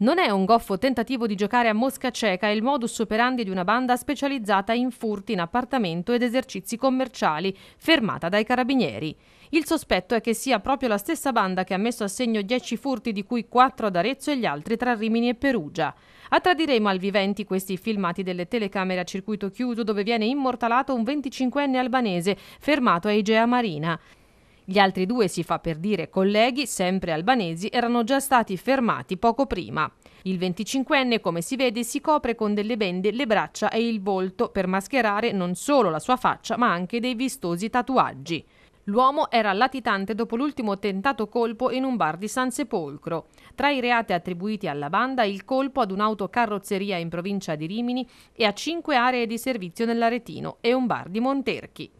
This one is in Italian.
Non è un goffo tentativo di giocare a mosca cieca il modus operandi di una banda specializzata in furti in appartamento ed esercizi commerciali, fermata dai carabinieri. Il sospetto è che sia proprio la stessa banda che ha messo a segno 10 furti, di cui 4 ad Arezzo e gli altri tra Rimini e Perugia. A Attradiremo al viventi questi filmati delle telecamere a circuito chiuso dove viene immortalato un 25enne albanese fermato a Igea Marina. Gli altri due, si fa per dire colleghi, sempre albanesi, erano già stati fermati poco prima. Il 25enne, come si vede, si copre con delle bende le braccia e il volto per mascherare non solo la sua faccia, ma anche dei vistosi tatuaggi. L'uomo era latitante dopo l'ultimo tentato colpo in un bar di San Sepolcro. Tra i reati attribuiti alla banda, il colpo ad un'autocarrozzeria in provincia di Rimini e a cinque aree di servizio nell'Aretino e un bar di Monterchi.